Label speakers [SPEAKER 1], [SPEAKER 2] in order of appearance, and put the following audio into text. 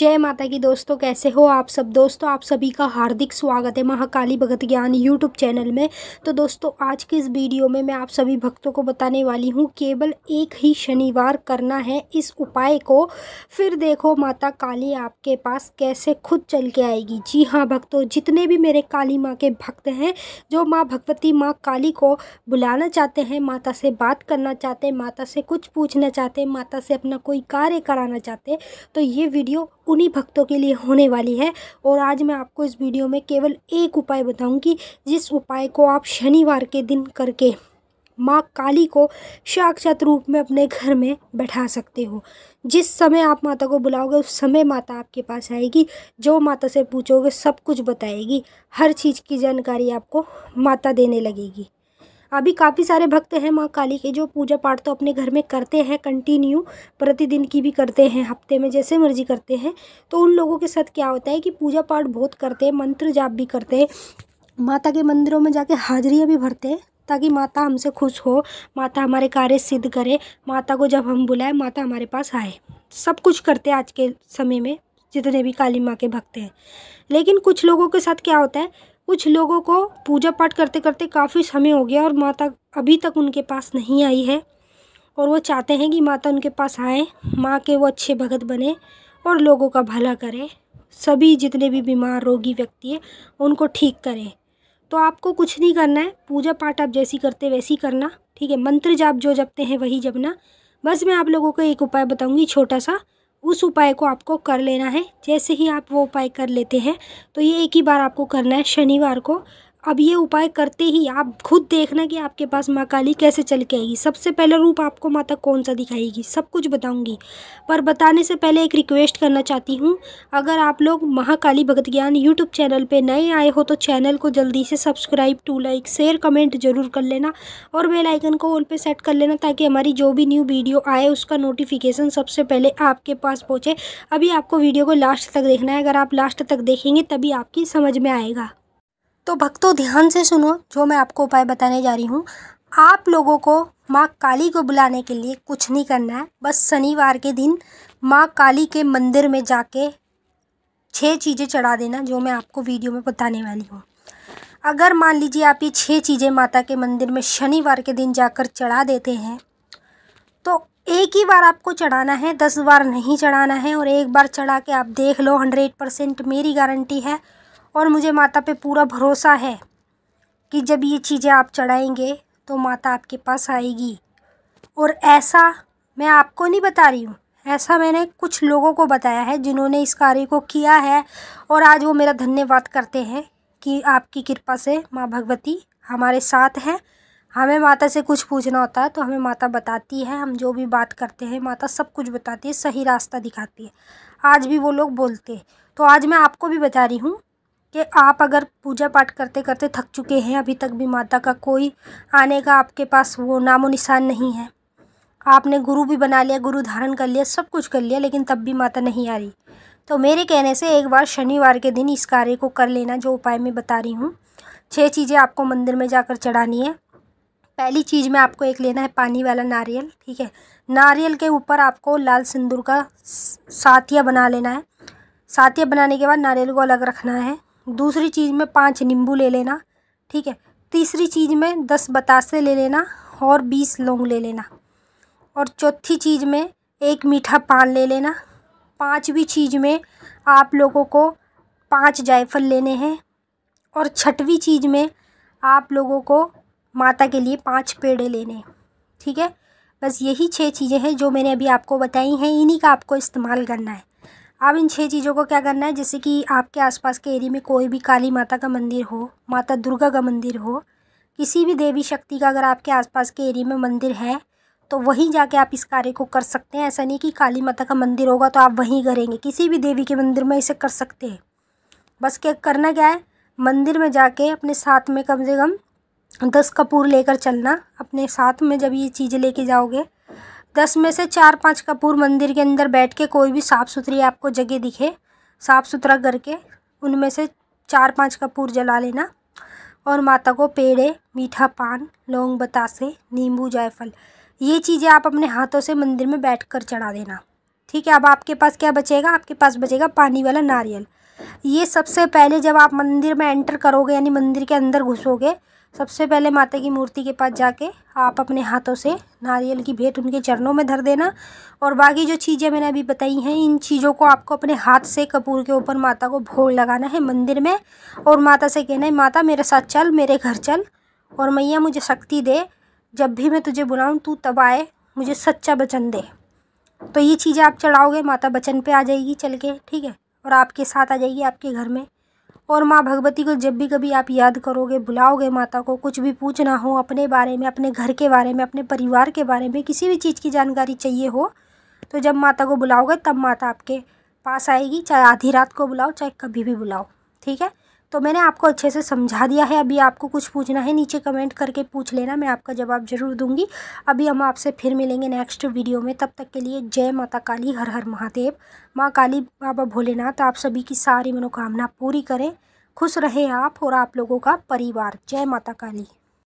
[SPEAKER 1] जय माता की दोस्तों कैसे हो आप सब दोस्तों आप सभी का हार्दिक स्वागत है महाकाली भगत ज्ञान यूट्यूब चैनल में तो दोस्तों आज की इस वीडियो में मैं आप सभी भक्तों को बताने वाली हूँ केवल एक ही शनिवार करना है इस उपाय को फिर देखो माता काली आपके पास कैसे खुद चल के आएगी जी हाँ भक्तों जितने भी मेरे काली माँ के भक्त हैं जो माँ भगवती माँ काली को बुलाना चाहते हैं माता से बात करना चाहते हैं माता से कुछ पूछना चाहते हैं माता से अपना कोई कार्य कराना चाहते हैं तो ये वीडियो उन्हीं भक्तों के लिए होने वाली है और आज मैं आपको इस वीडियो में केवल एक उपाय बताऊंगी जिस उपाय को आप शनिवार के दिन करके माँ काली को साक्षात रूप में अपने घर में बैठा सकते हो जिस समय आप माता को बुलाओगे उस समय माता आपके पास आएगी जो माता से पूछोगे सब कुछ बताएगी हर चीज़ की जानकारी आपको माता देने लगेगी अभी काफ़ी सारे भक्त हैं माँ काली के जो पूजा पाठ तो अपने घर में करते हैं कंटिन्यू प्रतिदिन की भी करते हैं हफ्ते में जैसे मर्जी करते हैं तो उन लोगों के साथ क्या होता है कि पूजा पाठ बहुत करते हैं मंत्र जाप भी करते हैं माता के मंदिरों में जाके हाजिरियाँ भी भरते हैं ताकि माता हमसे खुश हो माता हमारे कार्य सिद्ध करे माता को जब हम बुलाएं माता हमारे पास आए सब कुछ करते हैं आज के समय में जितने भी काली माँ के भक्त हैं लेकिन कुछ लोगों के साथ क्या होता है कुछ लोगों को पूजा पाठ करते करते काफ़ी समय हो गया और माता अभी तक उनके पास नहीं आई है और वो चाहते हैं कि माता उनके पास आए माँ के वो अच्छे भगत बने और लोगों का भला करें सभी जितने भी बीमार रोगी व्यक्ति हैं उनको ठीक करें तो आपको कुछ नहीं करना है पूजा पाठ आप जैसी करते वैसी करना ठीक है मंत्र जाप जो जपते हैं वही जपना बस मैं आप लोगों को एक उपाय बताऊंगी छोटा सा उस उपाय को आपको कर लेना है जैसे ही आप वो उपाय कर लेते हैं तो ये एक ही बार आपको करना है शनिवार को अब ये उपाय करते ही आप खुद देखना कि आपके पास माँ काली कैसे चल के आएगी सबसे पहला रूप आपको माता कौन सा दिखाएगी सब कुछ बताऊंगी पर बताने से पहले एक रिक्वेस्ट करना चाहती हूँ अगर आप लोग महाकाली भगत ज्ञान यूट्यूब चैनल पे नए आए हो तो चैनल को जल्दी से subscribe to like share comment जरूर कर लेना और बेलाइकन को ऑल पर सेट कर लेना ताकि हमारी जो भी न्यू वीडियो आए उसका नोटिफिकेशन सबसे पहले आपके पास पहुँचे अभी आपको वीडियो को लास्ट तक देखना है अगर आप लास्ट तक देखेंगे तभी आपकी समझ में आएगा तो भक्तों ध्यान से सुनो जो मैं आपको उपाय बताने जा रही हूँ आप लोगों को माँ काली को बुलाने के लिए कुछ नहीं करना है बस शनिवार के दिन माँ काली के मंदिर में जाके छः चीज़ें चढ़ा देना जो मैं आपको वीडियो में बताने वाली हूँ अगर मान लीजिए आप ये छः चीज़ें माता के मंदिर में शनिवार के दिन जाकर चढ़ा देते हैं तो एक ही बार आपको चढ़ाना है दस बार नहीं चढ़ाना है और एक बार चढ़ा के आप देख लो हंड्रेड परसेंट मेरी गारंटी है और मुझे माता पे पूरा भरोसा है कि जब ये चीज़ें आप चढ़ाएंगे तो माता आपके पास आएगी और ऐसा मैं आपको नहीं बता रही हूँ ऐसा मैंने कुछ लोगों को बताया है जिन्होंने इस कार्य को किया है और आज वो मेरा धन्यवाद करते हैं कि आपकी कृपा से माँ भगवती हमारे साथ हैं हमें माता से कुछ पूछना होता है तो हमें माता बताती है हम जो भी बात करते हैं माता सब कुछ बताती है सही रास्ता दिखाती है आज भी वो लोग बोलते हैं तो आज मैं आपको भी बता रही हूँ कि आप अगर पूजा पाठ करते करते थक चुके हैं अभी तक भी माता का कोई आने का आपके पास वो नामो निशान नहीं है आपने गुरु भी बना लिया गुरु धारण कर लिया सब कुछ कर लिया लेकिन तब भी माता नहीं आ रही तो मेरे कहने से एक बार शनिवार के दिन इस कार्य को कर लेना जो उपाय मैं बता रही हूँ छः चीज़ें आपको मंदिर में जाकर चढ़ानी है पहली चीज़ में आपको एक लेना है पानी वाला नारियल ठीक है नारियल के ऊपर आपको लाल सिंदूर का सातिया बना लेना है सातिया बनाने के बाद नारियल को अलग रखना है दूसरी चीज़ में पाँच नींबू ले लेना ठीक है तीसरी चीज़ में दस बतासे ले लेना और बीस लौंग ले लेना और चौथी चीज़ में एक मीठा पान ले लेना पांचवी चीज़ में आप लोगों को पांच जायफल लेने हैं और छठवीं चीज़ में आप लोगों को माता के लिए पांच पेड़े लेने हैं ठीक है बस यही छह चीज़ें हैं जो मैंने अभी आपको बताई हैं इन्हीं का आपको इस्तेमाल करना है अब इन छह चीज़ों को क्या करना है जैसे कि आपके आसपास के एरिया में कोई भी काली माता का मंदिर हो माता दुर्गा का मंदिर हो किसी भी देवी शक्ति का अगर आपके आसपास के एरिया में मंदिर है तो वहीं जाके आप इस कार्य को कर सकते हैं ऐसा नहीं कि काली माता का मंदिर होगा तो आप वहीं करेंगे किसी भी देवी के मंदिर में इसे कर सकते हैं बस क्या करना क्या है मंदिर में जाके अपने साथ में कम से कम दस कपूर लेकर चलना अपने साथ में जब ये चीज़ें लेके जाओगे दस में से चार पाँच कपूर मंदिर के अंदर बैठ के कोई भी साफ़ सुथरी आपको जगह दिखे साफ़ सुथरा करके उनमें से चार पाँच कपूर जला लेना और माता को पेड़े मीठा पान लौंग बतासे नींबू जायफल ये चीज़ें आप अपने हाथों से मंदिर में बैठ कर चढ़ा देना ठीक है अब आपके पास क्या बचेगा आपके पास बचेगा पानी वाला नारियल ये सबसे पहले जब आप मंदिर में एंटर करोगे यानी मंदिर के अंदर घुसोगे सबसे पहले माता की मूर्ति के पास जाके आप अपने हाथों से नारियल की भेंट उनके चरणों में धर देना और बाकी जो चीज़ें मैंने अभी बताई हैं इन चीज़ों को आपको अपने हाथ से कपूर के ऊपर माता को भोग लगाना है मंदिर में और माता से कहना है माता मेरे साथ चल मेरे घर चल और मैया मुझे शक्ति दे जब भी मैं तुझे बुलाऊँ तू तब आए मुझे सच्चा वचन दे तो ये चीज़ें आप चढ़ाओगे माता वचन पर आ जाएगी चल के ठीक है और आपके साथ आ जाएगी आपके घर में और माँ भगवती को जब भी कभी आप याद करोगे बुलाओगे माता को कुछ भी पूछना हो अपने बारे में अपने घर के बारे में अपने परिवार के बारे में किसी भी चीज़ की जानकारी चाहिए हो तो जब माता को बुलाओगे तब माता आपके पास आएगी चाहे आधी रात को बुलाओ चाहे कभी भी बुलाओ ठीक है तो मैंने आपको अच्छे से समझा दिया है अभी आपको कुछ पूछना है नीचे कमेंट करके पूछ लेना मैं आपका जवाब ज़रूर दूंगी अभी हम आपसे फिर मिलेंगे नेक्स्ट वीडियो में तब तक के लिए जय माता काली हर हर महादेव माँ काली बाबा भोलेनाथ आप सभी की सारी मनोकामना पूरी करें खुश रहें आप और आप लोगों का परिवार जय माता काली